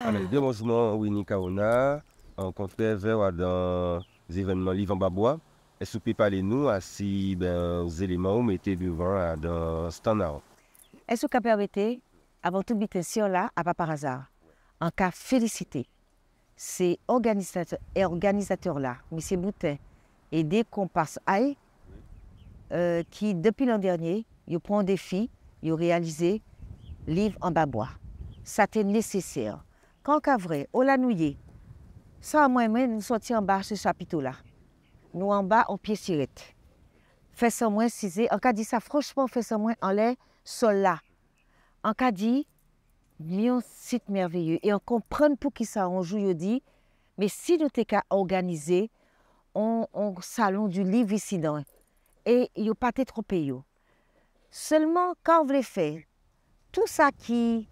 Allez, ah, bonjour, Winnie Kaona, rencontré vers dans les événements Livre en Babois. Et sous parler nous à si ben, les éléments mettez devant ah, dans standard. Est-ce que vous permettez, avant toute question là, à pas par hasard, en cas félicité, ces organisateurs, et organisateurs là, M. Boutin et des comparses à euh, qui depuis l'an dernier, ils prennent des filles, ils réalisé livre en babois. Ça était nécessaire quand on au Lanouillé, ça, moi-même, nous sortis en bas ce chapiteau-là. Nous en bas, on pied sirette. Fais ça moins cisé. En cas dit ça, franchement, fais ça moins en l'air, sol là. En cas dit, un site merveilleux. Et on comprend pour qui ça, on joue, dit, mais si nous t'es organisé on, on, salon du livre ici dans. Et il n'y a pas trop payé. Seulement, quand on voulez faire, tout ça qui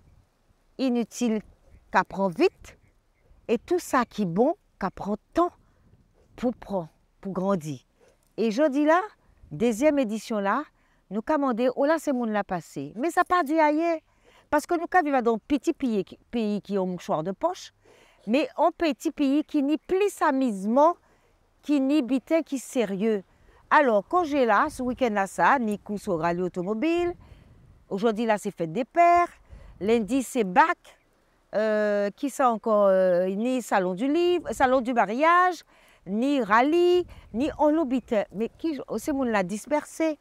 inutile, qu'apprend vite, et tout ça qui est bon, qu'apprend tant pour prendre, pour grandir. Et je dis là, deuxième édition là, nous commandons, oh là, c'est mon l'a passé. Mais ça part du ailleurs. Parce que nous vivons dans un petit pays, qui a un mouchoir de poche, mais un petit pays qui n'y plus amusement, qui n'est qui sérieux. Alors, quand j'ai là, ce week-end là, ça, ni course au rallye automobile, aujourd'hui là, c'est fête des pères, lundi, c'est bac, euh, qui sont encore, euh, ni salon du livre, salon du mariage, ni rallye, ni on l'obitait. Mais qui, aussi, on l'a dispersé.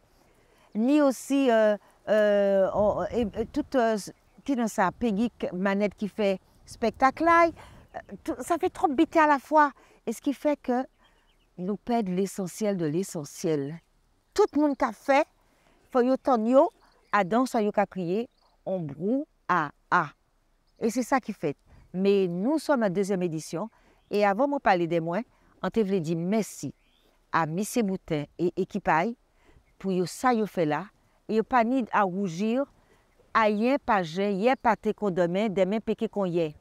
Ni aussi, euh, euh on, et, qui dans sa Manette qui fait spectacle ça fait trop biter à la fois. Et ce qui fait que nous perdons l'essentiel de l'essentiel. Tout le monde qui a fait, il faut que à danser, à crier, on broue à à. Et c'est ça qui fait. Mais nous sommes en deuxième édition. Et avant de parler des moins, on te voulait dire merci à M. Moutin et l'équipe pour ce ça yo fait là. Et pas ni à rougir, à rien pas rien pas te demain, demain péqué qu'on y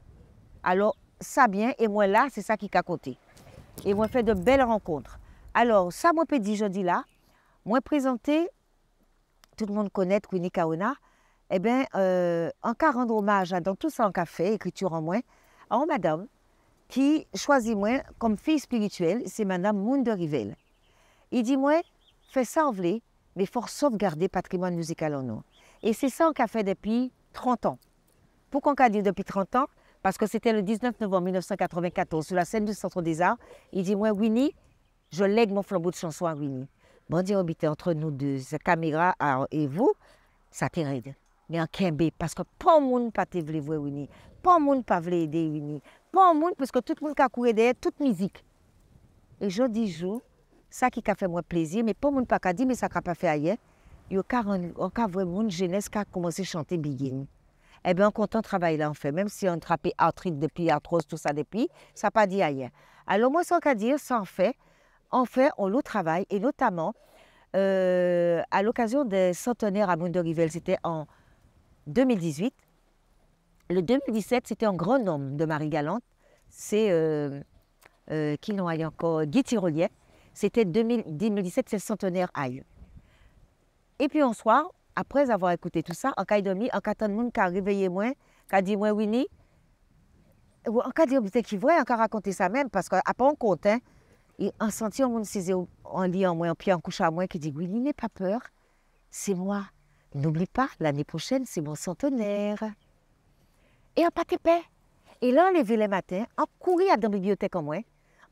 Alors, ça bien, et moi là, c'est ça qui a côté. Et moi fait de belles rencontres. Alors, ça, moi, peux dire, je dis là, moi présenter, tout le monde connaît Queenie Kaona, eh bien, euh, de rendre hommage à tout ça en café, écriture en moins, à une madame qui choisit moi comme fille spirituelle, c'est madame Moon de Rivel. Il dit moi, fais ça en vlé, mais faut sauvegarder patrimoine musical en nous. Et c'est ça qu'on fait depuis 30 ans. Pourquoi on a dit depuis 30 ans Parce que c'était le 19 novembre 1994, sur la scène du Centre des Arts, il dit moi, Winnie, je lègue mon flambeau de chanson à Winnie. Bon Dieu, oh, entre nous deux, caméra ah, et vous, ça mais pas kembe, que pou moun pa te vle pas wini, ne moun pa vle pas de monde, parce que tout le monde derrière, toute musique. Et je dis, mizik. ça jodi fait plaisir, mais pas de monde ne peut pas moun mais ça di, peut pas ka ailleurs, il y a encore une jeunesse qui a commencé à chanter Biggin. Eh bien, on compte travail là, en fait. Même si on trappe arthrite depuis, arthrose, tout ça depuis, ça pas dit ailleurs. Alors, moi, sans qu'à dire, ça en fait. On fait, on le travaille, et notamment, euh, à l'occasion des centenaires à Mundo c'était en 2018. Le 2017, c'était un grand homme de Marie Galante, c'est euh, euh, qui l'ont encore, Guy Tirolier. C'était 2017, c'est le centenaire aille. Et puis un soir, après avoir écouté tout ça, en cas en cas de monde qui a réveillé moi, qui a dit moi Winnie, ou en cas de qui voit, en cas raconter ça même, parce qu'après hein, on compte, hein, et en sentant mon en lit en moi, en pied en couche à moi, qui dit Winnie, n'aie pas peur, c'est moi. N'oublie pas, l'année prochaine, c'est mon centenaire. Et en paquet Et là, on levait le matin, on courait à la bibliothèque en moins,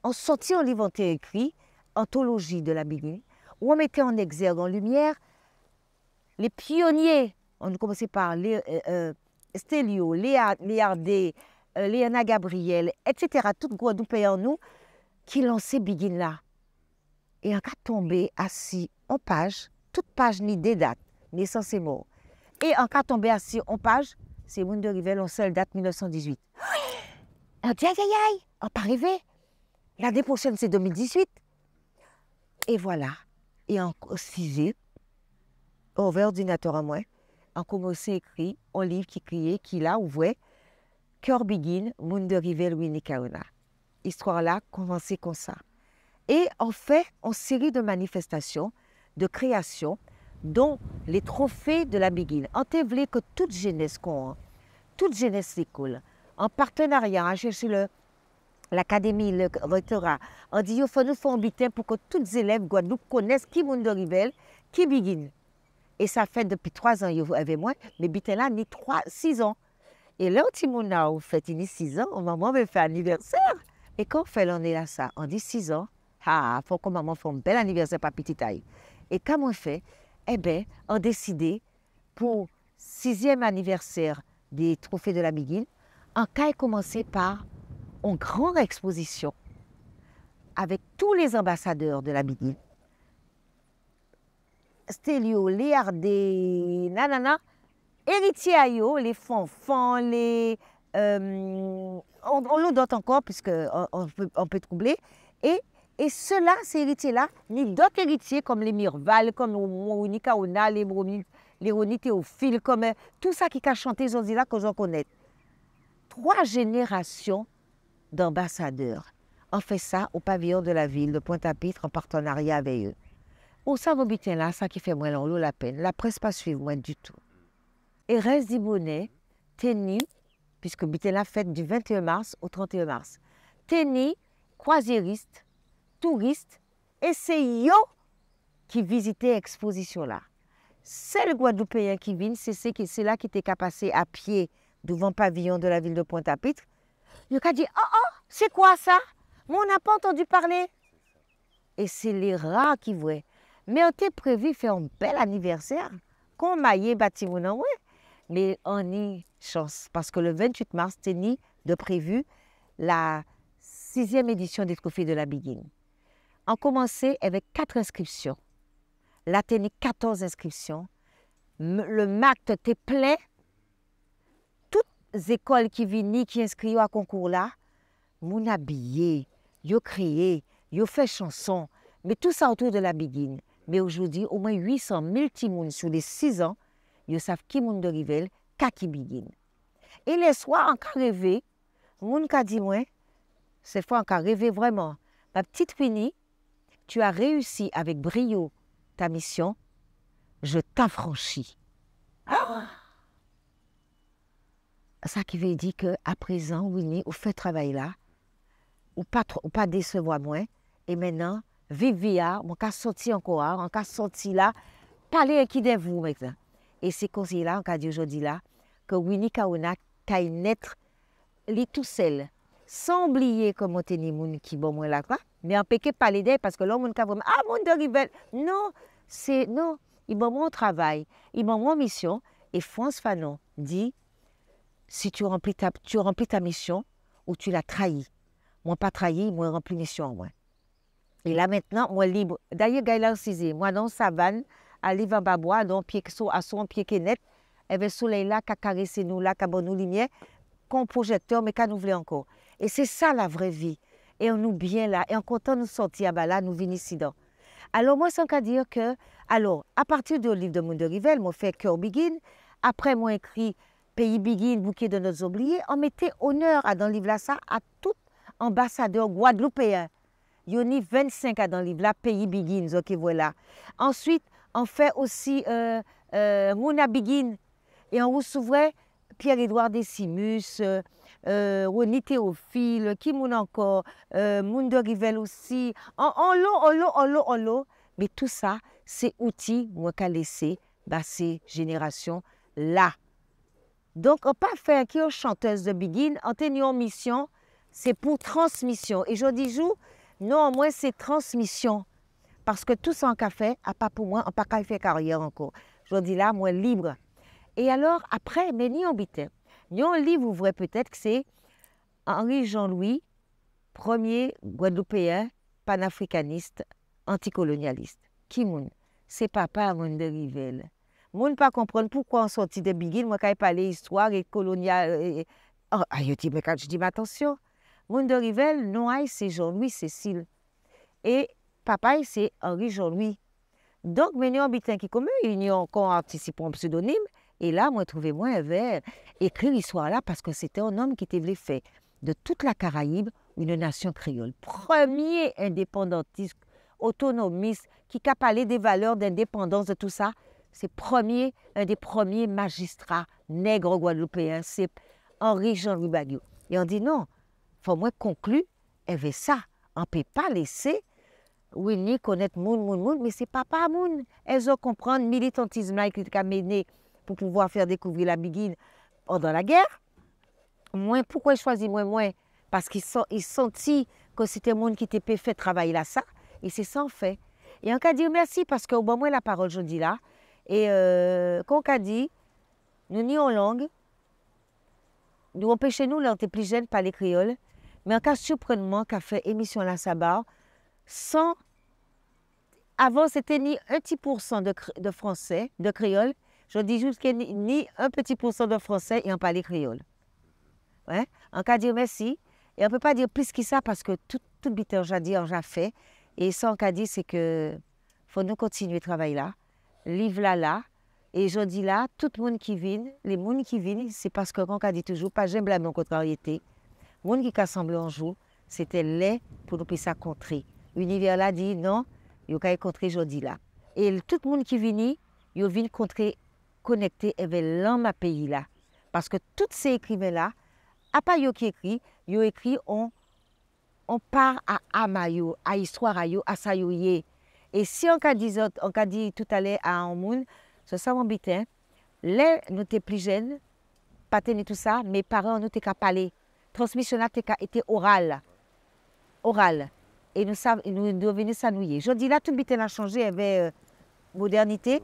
on sortit un livre écrit, Anthologie de la Bible, où on mettait en exergue, en lumière, les pionniers. On commençait par les, euh, euh, Léa, Léardé, euh, Léana Gabriel, etc. Toutes Guadoupe en nous qui lançaient Begin là. Et on a tombé assis en page, toute page ni des dates mais sans mort. Et en cas tombé à sur on page, c'est Monde de Rivel, on seul date 1918. On aïe, aïe, on pas rêvé. L'année prochaine, c'est 2018. Et voilà. Et en 6 on avait ordinateur à moi. On commençait à écrire un livre qui criait, qui là voit, « Cœur Begin, Monde de Winnie Kaona. Histoire là commencé comme ça. Et on fait une série de manifestations, de créations, dont les trophées de la Béguine. voulu que toute jeunesse qu'on hein. toute jeunesse s'écoule. en partenariat, à hein, chercher le l'académie, le rectorat, on dit qu'il faut nous faire un butin pour que tous les élèves Guadeloupe connaissent qui monde de qui Béguine. Et ça fait depuis trois ans, avait moins, mais butin là, ni trois, six ans. Et là, on a fait ni six ans, maman veut faire anniversaire. Et quand on fait l'année là ça, on dit six ans, ah, faut que maman fasse un bel anniversaire pas petite taille. Et comment on fait eh ben, ont décidé pour sixième anniversaire des trophées de la Miguel, en cas commencé par une grande exposition avec tous les ambassadeurs de la Biguille. Stelio, Léardé, nanana, héritier Ayo, les fanfans, les... Euh, on, on dote encore, puisqu'on peut, peut troubler. Et et cela, ces héritiers-là, ni d'autres héritiers comme les Mirval, comme les Ona, les, et Théophile, comme euh, tout ça qui a chanté là que en connais. Trois générations d'ambassadeurs ont fait ça au pavillon de la ville de Pointe-à-Pitre en partenariat avec eux. On savon là, ça qui fait moins long la peine. La presse pas suivre moins du tout. Et reste dibonnet bonnet, puisque la fête du 21 mars au 31 mars. Tennis, croisiériste, touristes, et c'est eux qui visitaient l'exposition là. C'est le Guadeloupéen qui vient, c'est là qui était qu'à à pied devant le pavillon de la ville de Pointe-à-Pitre. Il a dit, oh, oh, c'est quoi ça on n'a pas entendu parler. Et c'est les rats qui voient. Mais on était prévu faire un bel anniversaire. Qu'on maillait bâtiment, Mais on y chance, parce que le 28 mars, c'était ni de prévu la sixième édition des trophées de la Biguine. On commençait avec quatre inscriptions. Là, 14 inscriptions. Le MACT était plein. Toutes les écoles qui viennent, qui inscrivent à concours là, mon habillé, yo créé, yo fait chanson, mais tout ça autour de la biguine. Mais aujourd'hui, au moins 800 000 timoun sur les 6 ans, ils savent qui moun de Rivel, ka qui biguine. Et les soirs, encore rêvé, moun ka dit moi, cette fois encore rêvé vraiment, ma petite Winnie, tu as réussi avec brio ta mission, je t'affranchis. Ah. ça qui veut dire que présent, Winnie, ou fait travail là, ou pas, ou pas décevoir moins, et maintenant, vivia, mon cas sorti encore, hein, on cas sorti là, parlez qui de vous maintenant. Et c'est comme là, on cas dit aujourd'hui là, que Winnie Kaona, naître, lit tout seul. Sans sans qui koman te mais on ne bon pas mais en anpeke pale là, parce que l'homme ka vraiment ah mon de Non, c'est... non, il bon travail, travail il bon mon mission. Et France Fanon dit si tu remplis ta, tu remplis ta mission ou tu l'as trahi Moi pas trahi, moi rempli mission moi. Et là maintenant, moi libre. D'ailleurs, là Cizé, moi dans savane, à l'Ivan Babois, dans à son pied qui net, avec eh soleil là, qui a caressé nous là, qui a bon nous lumière, qu'on projecteur, mais qu'à nous encore. Et c'est ça la vraie vie. Et on nous bien là, et en comptant nous sortir, ben là, nous venons ici. Alors moi, sans qu'à dire que, alors, à partir du livre de Monde de Rivel, fait Cœur Begin, après moi écrit Pays Begin, bouquet de nos oubliés, on mettait honneur à dans le livre ça à tout ambassadeur guadeloupéen. Il y a 25 à dans le livre là, Pays Begin, ok voilà. Ensuite, on fait aussi euh, euh Mouna Begin, et on recevait Pierre-Édouard Desimus. Euh, euh, René Théophile, qui moun encore, euh, moun de Rivel aussi, en, en en en Mais tout ça, c'est outil moi qu'a laissé bah, ces générations là. Donc, on pas faire qui aux chanteuses de Begin, en une mission, c'est pour transmission. Et je dis non, moi c'est transmission. Parce que tout ça en café, à pas pour moi, on pas qu'à faire carrière encore. Je dis là, moi libre. Et alors, après, mais ni en il y un livre, vous peut-être, que c'est Henri Jean-Louis, premier Guadeloupéen panafricaniste anticolonialiste. Qui moun? C'est papa moun de Rivelle. Moun pas comprendre pourquoi on sortit de Biguin, moi quand pas histoire et colonial. Et... Oh, ah, je dis, mais quand je dis, attention, moun de Rivelle, non, c'est Jean-Louis Cécile. Et papa, c'est Henri Jean-Louis. Donc, nous habitant qui commun, nous avons encore un pseudonyme, et là, moi, trouvais moi un vers, écrit l'histoire-là parce que c'était un homme qui était fait de toute la Caraïbe une nation créole. Premier indépendantiste, autonomiste, qui parlé des valeurs d'indépendance, de tout ça. C'est premier, un des premiers magistrats nègres guadeloupéens, c'est Henri-Jean Louis Baguio. Et on dit non, faut moins conclure, elle veut ça. On ne peut pas laisser Winnie connaître Moun Moun Moun, mais c'est papa Moun. Elles ont comprendre militantisme là qui a mené pour pouvoir faire découvrir la biguine pendant la guerre. Moins pourquoi je choisissent moi, moi Parce qu'ils sont, ils sentit que c'était monde qui était fait travailler là ça, et c'est sans fait. Et on cas dit merci parce qu'au bon la parole, je dis là. Et euh, qu'on a dit, nous nions en langue, nous empêchons nous, là, plus jeunes, par les créoles, mais en cas surprenant qu'a fait émission La Sabar, sans. Avant, c'était ni un petit pourcent de, de français, de créoles, je dis juste n'y ni, ni un petit pourcent de français et en parler créole. Ouais? On peut dire merci. Et on ne peut pas dire plus que ça parce que tout, tout monde j'ai dit, j'ai fait. Et ça, on peut dire, c'est que faut nous continuer le travailler là. Livre là, là. Et je dis là, tout le monde qui vient, les gens qui viennent, c'est parce que, comme dit toujours, pas j'aime la en contrariété. Les gens qui assemblé un jour, c'était là pour nous puisse contrer. L'univers là dit non, il y a contrer aujourd'hui là. Et tout le monde qui vient, il vient contrer connecté avec eh l'homme pays là. Parce que tous ces écrivains-là, à part qui écrit, yo écrit on, on part à Amayo, à histoire à yo, à Et si on a dit, on a dit tout à l'heure à un monde, ce ça mon bitin, hein. là, nous étions plus jeunes, pas tout ça, mes parents nous ont parlé. parler. Transmission a été orale. Orale. Et nous, sommes nous, s'ennuyer. Je dis là, tout le a changé avec eh euh, modernité.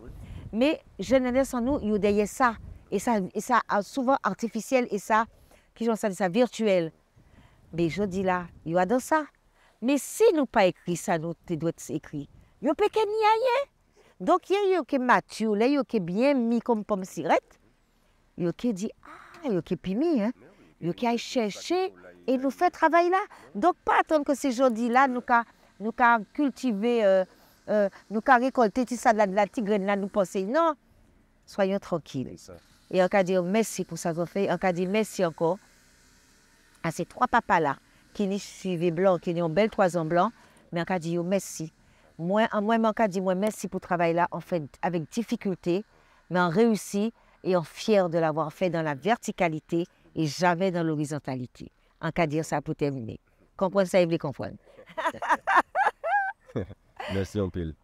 Mais jeunesse en nous, il y a ça. Et ça, et ça ah, souvent artificiel et ça, qui j'en ça, ça virtuel. Mais je dis là, il y a dans ça. Mais si nous pas écrit ça, nous doit écrit. Yo peut qu'il n'y a Donc il y a qui mature, là il qui bien mis comme pomme sirette. Il qui dit ah, il qui pimi hein. Il qui a cherché et nous fait travail là. Donc pas attendre que ces gens là nous ca nous cultiver euh, euh, nous avons récolté tout ça, la, la là, nous pensons, non, soyons tranquilles. Et on a dire oh, merci pour ça qu'on fait, on a dit merci encore à ces trois papas-là qui nous suivaient blanc, qui nous ont belle trois ans blanc, mais on a dit oh, merci. Moi, en moi, on a dit moi, merci pour le travail là, en fait avec difficulté, mais on réussit et on est fier de l'avoir fait dans la verticalité et jamais dans l'horizontalité. On a dit dire ça pour terminer. Comprendre ça, il veut comprendre. Merci, Ampil.